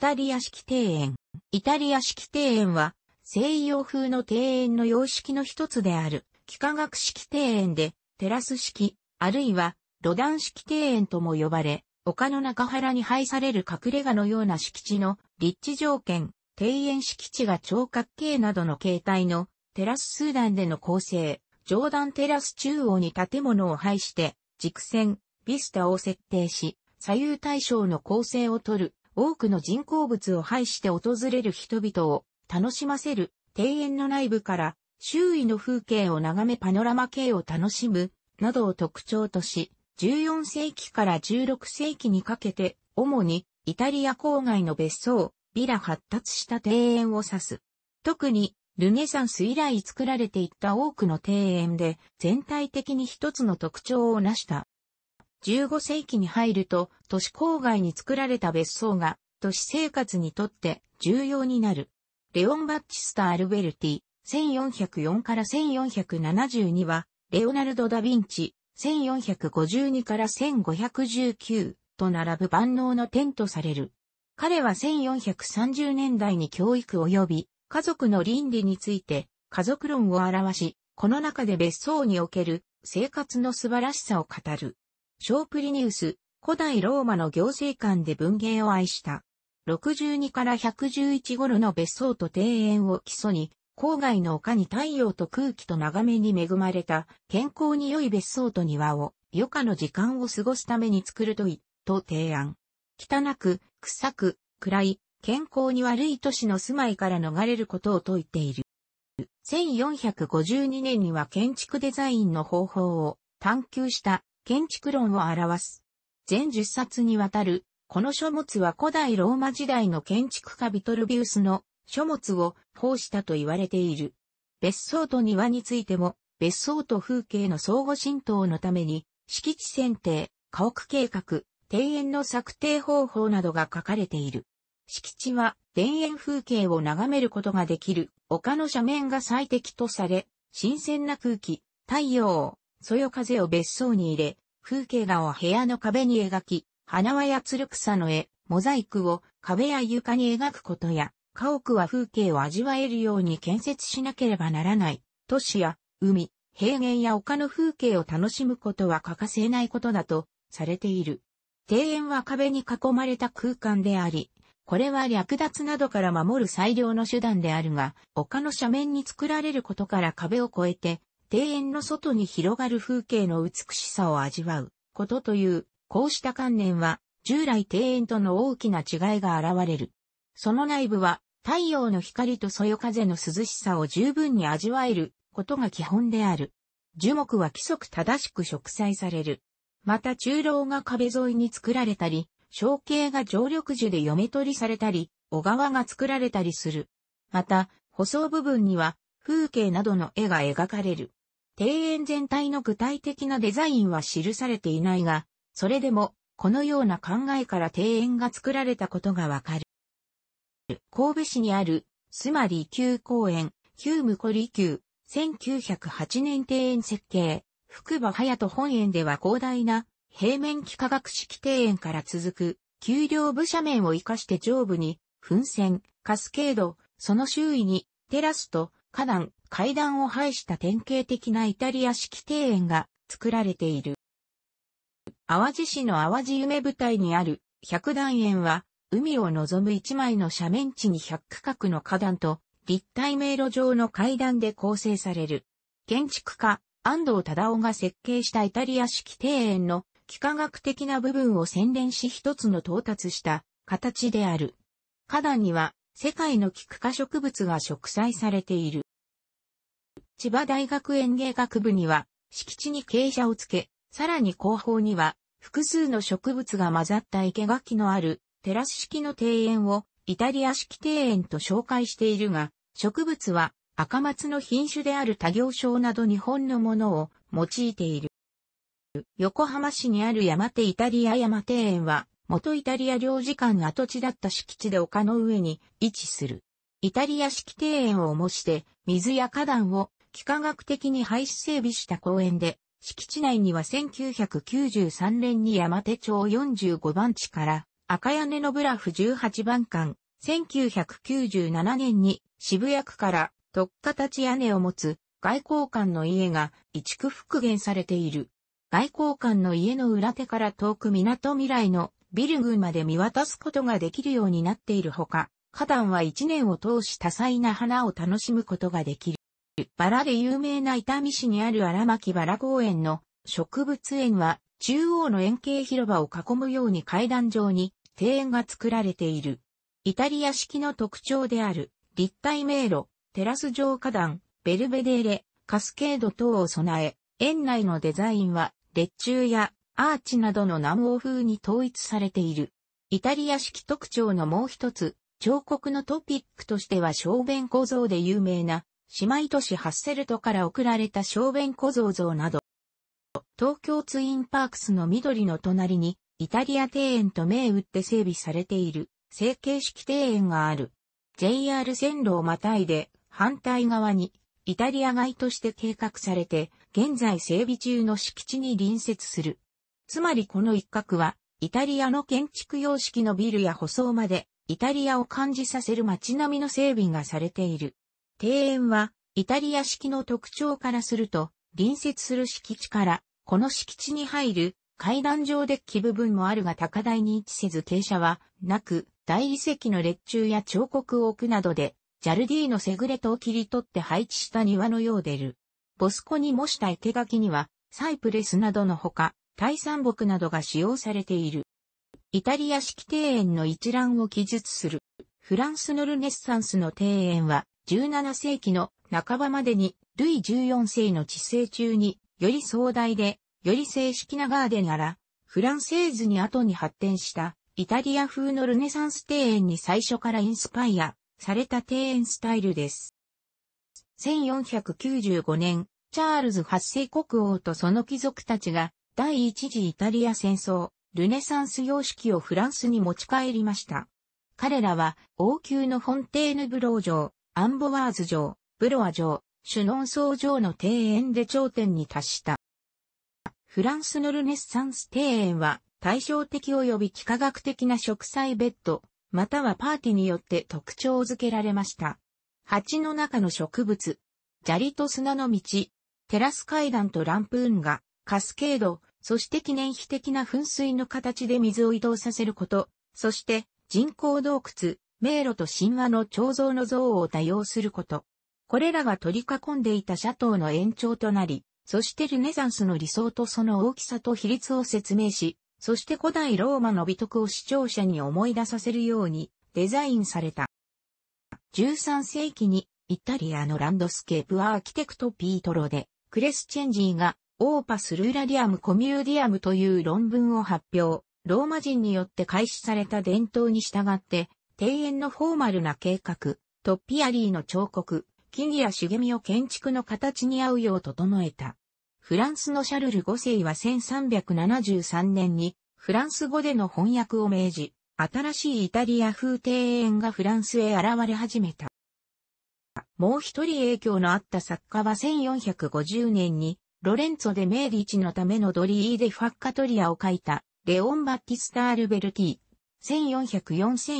タリア式庭園。イタリア式庭園は、西洋風の庭園の様式の一つである、幾何学式庭園で、テラス式、あるいは、ロダン式庭園とも呼ばれ、丘の中原に配される隠れ家のような敷地の立地条件、庭園敷地が超角形などの形態のテラススーダンでの構成、上段テラス中央に建物を配して、軸線、ビスタを設定し、左右対称の構成をとる多くの人工物を排して訪れる人々を楽しませる庭園の内部から周囲の風景を眺めパノラマ系を楽しむなどを特徴とし、14世紀から16世紀にかけて、主にイタリア郊外の別荘、ビラ発達した庭園を指す。特にルネサンス以来作られていった多くの庭園で全体的に一つの特徴を成した15世紀に入ると都市郊外に作られた別荘が都市生活にとって重要になる。レオン・バッチスター・アルベルティ、1404から1472は、レオナルド・ダ・ヴィンチ、1452から1519と並ぶ万能の点とされる。彼は1430年代に教育及び家族の倫理について家族論を表し、この中で別荘における生活の素晴らしさを語る。ショープリニウス、古代ローマの行政官で文芸を愛した。62から111頃の別荘と庭園を基礎に、郊外の丘に太陽と空気と長めに恵まれた健康に良い別荘と庭を余暇の時間を過ごすために作るとい、と提案。汚く、臭く、暗い、健康に悪い都市の住まいから逃れることを説いている。1452年には建築デザインの方法を探求した建築論を表す。全10冊にわたる、この書物は古代ローマ時代の建築家ビトルビウスの書物を奉したと言われている。別荘と庭についても、別荘と風景の相互浸透のために、敷地選定、家屋計画、庭園の策定方法などが書かれている。敷地は田園風景を眺めることができる丘の斜面が最適とされ、新鮮な空気、太陽、そよ風を別荘に入れ、風景画を部屋の壁に描き、花輪や鶴草の絵、モザイクを壁や床に描くことや、家屋は風景を味わえるように建設しなければならない。都市や海、平原や丘の風景を楽しむことは欠かせないことだとされている。庭園は壁に囲まれた空間であり、これは略奪などから守る最良の手段であるが、丘の斜面に作られることから壁を越えて庭園の外に広がる風景の美しさを味わうことという、こうした観念は、従来庭園との大きな違いが現れる。その内部は、太陽の光とそよ風の涼しさを十分に味わえることが基本である。樹木は規則正しく植栽される。また中楼が壁沿いに作られたり、象形が常緑樹で嫁取りされたり、小川が作られたりする。また、舗装部分には風景などの絵が描かれる。庭園全体の具体的なデザインは記されていないが、それでも、このような考えから庭園が作られたことがわかる。神戸市にある、つまり旧公園、旧無古離旧、1908年庭園設計、福場隼人本園では広大な、平面幾何学式庭園から続く、丘陵部斜面を生かして上部に、噴泉、カスケード、その周囲に、テラスと花壇、階段を排した典型的なイタリア式庭園が作られている。淡路市の淡路夢舞台にある百段園は、海を望む一枚の斜面地に百区画の花壇と立体迷路上の階段で構成される。建築家、安藤忠夫が設計したイタリア式庭園の幾何学的な部分を洗練し一つの到達した形である。花壇には世界の菊花科植物が植栽されている。千葉大学園芸学部には、敷地に傾斜をつけ、さらに後方には、複数の植物が混ざった生垣のある、テラス式の庭園を、イタリア式庭園と紹介しているが、植物は、赤松の品種である多行商など日本のものを用いている。横浜市にある山手イタリア山庭園は、元イタリア領事館跡地だった敷地で丘の上に位置する。イタリア式庭園を模して水や花壇を幾何学的に廃止整備した公園で、敷地内には1993年に山手町45番地から赤屋根のブラフ18番館、1997年に渋谷区から特化立ち屋根を持つ外交官の家が一区復元されている。外交官の家の裏手から遠く港未来のビル群まで見渡すことができるようになっているほか、花壇は一年を通し多彩な花を楽しむことができる。バラで有名な伊丹市にある荒牧バラ公園の植物園は中央の円形広場を囲むように階段状に庭園が作られている。イタリア式の特徴である立体迷路、テラス状花壇、ベルベデーレ、カスケード等を備え、園内のデザインは列柱やアーチなどの南欧風に統一されている。イタリア式特徴のもう一つ、彫刻のトピックとしては小便小僧で有名な、姉妹都市ハッセルトから送られた小便小僧像など、東京ツインパークスの緑の隣に、イタリア庭園と銘打って整備されている、成形式庭園がある。JR 線路をまたいで、反対側に、イタリア街として計画されて、現在整備中の敷地に隣接する。つまりこの一角は、イタリアの建築様式のビルや舗装まで、イタリアを感じさせる街並みの整備がされている。庭園は、イタリア式の特徴からすると、隣接する敷地から、この敷地に入る階段上デッキ部分もあるが高台に位置せず傾斜はなく、大理石の列柱や彫刻を置くなどで、ジャルディーのセグレトを切り取って配置した庭のようでる。ボスコに模した生垣には、サイプレスなどのほか、大山木などが使用されている。イタリア式庭園の一覧を記述する。フランスのルネッサンスの庭園は、17世紀の半ばまでに、ルイ14世の治世中に、より壮大で、より正式なガーデンなら、フランセーズに後に発展した、イタリア風のルネサンス庭園に最初からインスパイアされた庭園スタイルです。1495年、チャールズ8世国王とその貴族たちが第一次イタリア戦争、ルネサンス様式をフランスに持ち帰りました。彼らは、王宮のフォンテーヌブロー城、アンボワーズ城、ブロア城、シュノンソー城の庭園で頂点に達した。フランスのルネッサンス庭園は、対照的及び幾何学的な植栽ベッド、またはパーティによって特徴づけられました。鉢の中の植物、砂利と砂の道、テラス階段とランプーンが、カスケード、そして記念碑的な噴水の形で水を移動させること、そして人工洞窟、迷路と神話の彫像の像を多用すること。これらが取り囲んでいたシャトーの延長となり、そしてルネザンスの理想とその大きさと比率を説明し、そして古代ローマの美徳を視聴者に思い出させるようにデザインされた。13世紀にイタリアのランドスケープアーキテクトピートロでクレスチェンジーがオーパス・ルーラディアム・コミューディアムという論文を発表。ローマ人によって開始された伝統に従って、庭園のフォーマルな計画、トッピアリーの彫刻、木々や茂みを建築の形に合うよう整えた。フランスのシャルル5世は1373年にフランス語での翻訳を命じ、新しいイタリア風庭園がフランスへ現れ始めた。もう一人影響のあった作家は1450年にロレンツォ・でメーディチのためのドリー・デ・ファッカトリアを書いた、レオン・バッティスタール・ベルティ、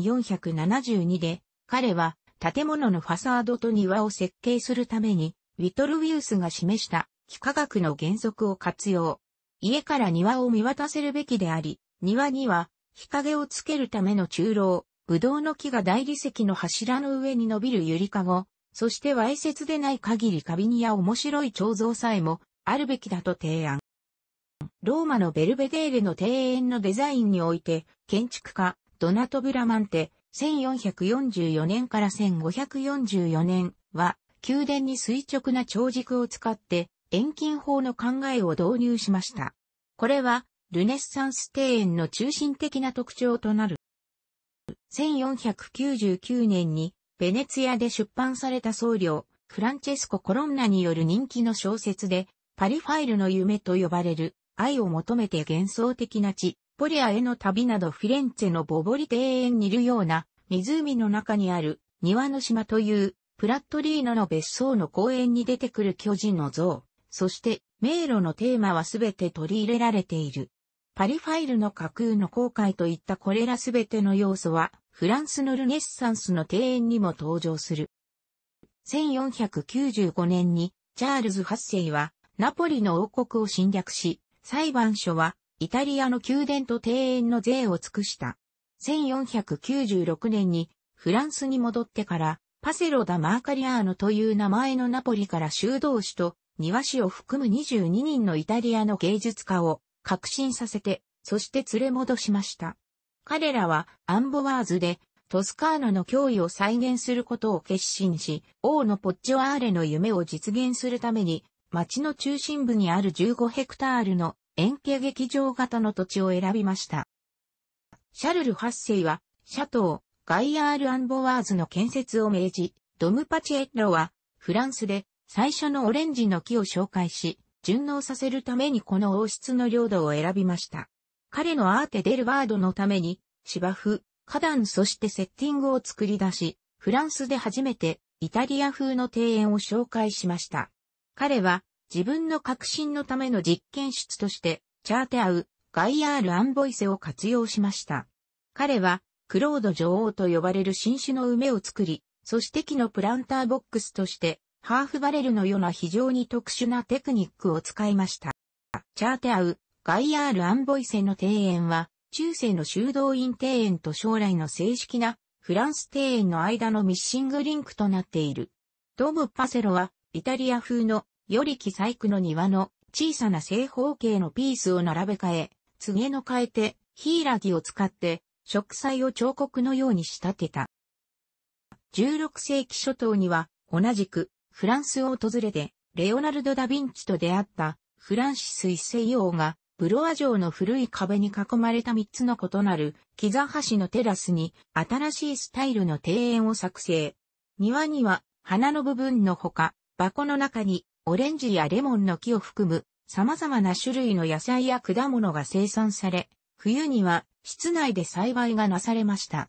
1404-1472で、彼は建物のファサードと庭を設計するために、ウィトルウィウスが示した幾何学の原則を活用。家から庭を見渡せるべきであり、庭には日陰をつけるための中楼、ぶどうの木が大理石の柱の上に伸びるゆりかご、そしてわいせつでない限りカビニや面白い彫像さえもあるべきだと提案。ローマのベルベデーレの庭園のデザインにおいて、建築家、ドナト・ブラマンテ、1444年から1544年は、宮殿に垂直な長軸を使って、遠近法の考えを導入しました。これは、ルネッサンス庭園の中心的な特徴となる。1499年に、ベネツィアで出版された僧侶、フランチェスコ・コロンナによる人気の小説で、パリファイルの夢と呼ばれる、愛を求めて幻想的な地、ポリアへの旅などフィレンツェのボボリ庭園にいるような、湖の中にある、庭の島という、プラットリーノの別荘の公園に出てくる巨人の像、そして、迷路のテーマはすべて取り入れられている。パリファイルの架空の航海といったこれらすべての要素は、フランスのルネッサンスの庭園にも登場する。1495年に、チャールズ8世は、ナポリの王国を侵略し、裁判所はイタリアの宮殿と庭園の税を尽くした。1496年にフランスに戻ってからパセロダ・マーカリアーノという名前のナポリから修道士と庭師を含む22人のイタリアの芸術家を革新させて、そして連れ戻しました。彼らはアンボワーズでトスカーナの脅威を再現することを決心し、王のポッジョアーレの夢を実現するために町の中心部にある15ヘクタールの円形劇場型の土地を選びました。シャルル8世は、シャトー、ガイアール・アンボワーズの建設を命じ、ドムパチエッロは、フランスで最初のオレンジの木を紹介し、順応させるためにこの王室の領土を選びました。彼のアーテ・デルバードのために、芝生、花壇そしてセッティングを作り出し、フランスで初めてイタリア風の庭園を紹介しました。彼は自分の革新のための実験室としてチャーテアウ、ガイアール・アンボイセを活用しました。彼はクロード女王と呼ばれる新種の梅を作り、そして木のプランターボックスとしてハーフバレルのような非常に特殊なテクニックを使いました。チャーテアウ、ガイアール・アンボイセの庭園は中世の修道院庭園と将来の正式なフランス庭園の間のミッシングリンクとなっている。ドブ・パセロはイタリア風の、より木細工の庭の小さな正方形のピースを並べ替え、告の変えて、ヒイラギを使って、植栽を彫刻のように仕立てた。16世紀初頭には、同じく、フランスを訪れて、レオナルド・ダ・ヴィンチと出会った、フランシス一世王が、ブロア城の古い壁に囲まれた3つの異なる、キザ橋のテラスに、新しいスタイルの庭園を作成。庭には、花の部分のほか、箱の中にオレンジやレモンの木を含む様々な種類の野菜や果物が生産され、冬には室内で栽培がなされました。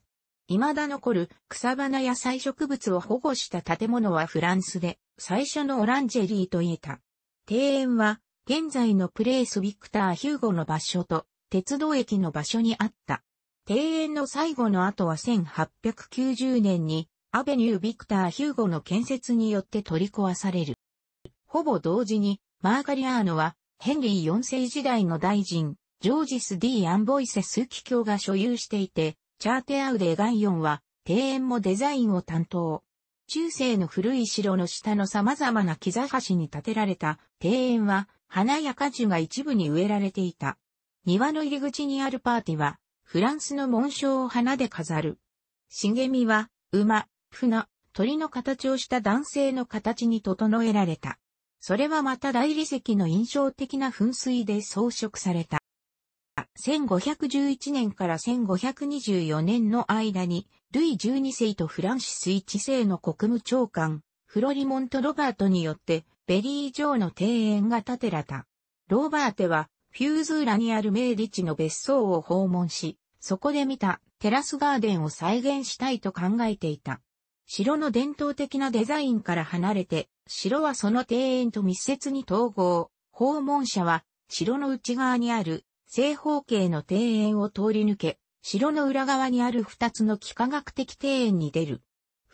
未だ残る草花や菜植物を保護した建物はフランスで最初のオランジェリーと言えた。庭園は現在のプレイス・ビクター・ヒューゴの場所と鉄道駅の場所にあった。庭園の最後の後は1890年にアベニュー・ビクター・ヒューゴの建設によって取り壊される。ほぼ同時に、マーガリアーノは、ヘンリー4世時代の大臣、ジョージス・ディ・アンボイセス機卿が所有していて、チャーテアウー・ガイオンは、庭園もデザインを担当。中世の古い城の下の様々な木座橋に建てられた庭園は、花や果樹が一部に植えられていた。庭の入り口にあるパーティは、フランスの紋章を花で飾る。茂みは、馬、プな鳥の形をした男性の形に整えられた。それはまた大理石の印象的な噴水で装飾された。1511年から1524年の間に、ルイ12世とフランシス1世の国務長官、フロリモント・ロバートによって、ベリー城の庭園が建てられた。ローバーテは、フューズーラにある名立地の別荘を訪問し、そこで見たテラスガーデンを再現したいと考えていた。城の伝統的なデザインから離れて、城はその庭園と密接に統合。訪問者は、城の内側にある正方形の庭園を通り抜け、城の裏側にある二つの幾何学的庭園に出る。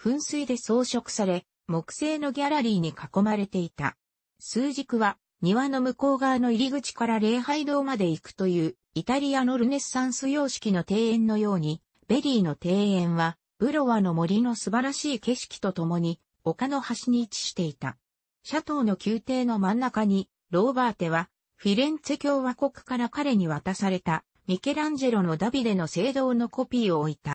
噴水で装飾され、木製のギャラリーに囲まれていた。数軸は、庭の向こう側の入り口から礼拝堂まで行くという、イタリアのルネッサンス様式の庭園のように、ベリーの庭園は、ブロワの森の素晴らしい景色とともに、丘の端に位置していた。シャトーの宮廷の真ん中に、ローバーテは、フィレンツェ共和国から彼に渡された、ミケランジェロのダビデの聖堂のコピーを置いた。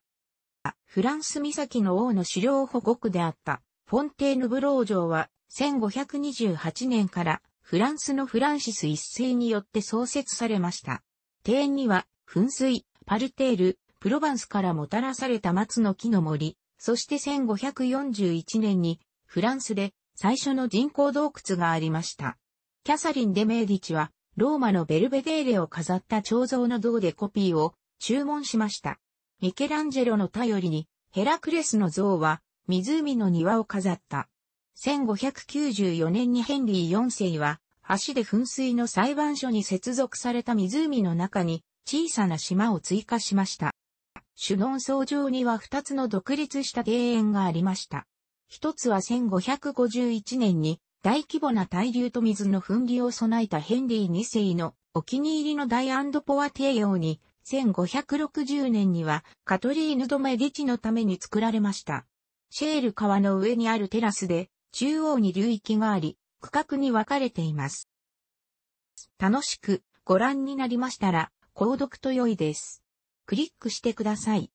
フランス岬の王の狩料保護区であった、フォンテーヌブロー城は、1528年からフランスのフランシス一世によって創設されました。庭園には、噴水、パルテール、プロバンスからもたらされた松の木の森、そして1541年にフランスで最初の人工洞窟がありました。キャサリン・デ・メーディチはローマのベルベデーレを飾った彫像の銅でコピーを注文しました。ミケランジェロの頼りにヘラクレスの像は湖の庭を飾った。1594年にヘンリー4世は橋で噴水の裁判所に接続された湖の中に小さな島を追加しました。シュノン層上には2つの独立した庭園がありました。一つは1551年に大規模な大流と水の噴流を備えたヘンリー2世のお気に入りのダイアンドポア庭園に1560年にはカトリーヌ・ド・メディチのために作られました。シェール川の上にあるテラスで中央に流域があり区画に分かれています。楽しくご覧になりましたら購読と良いです。クリックしてください。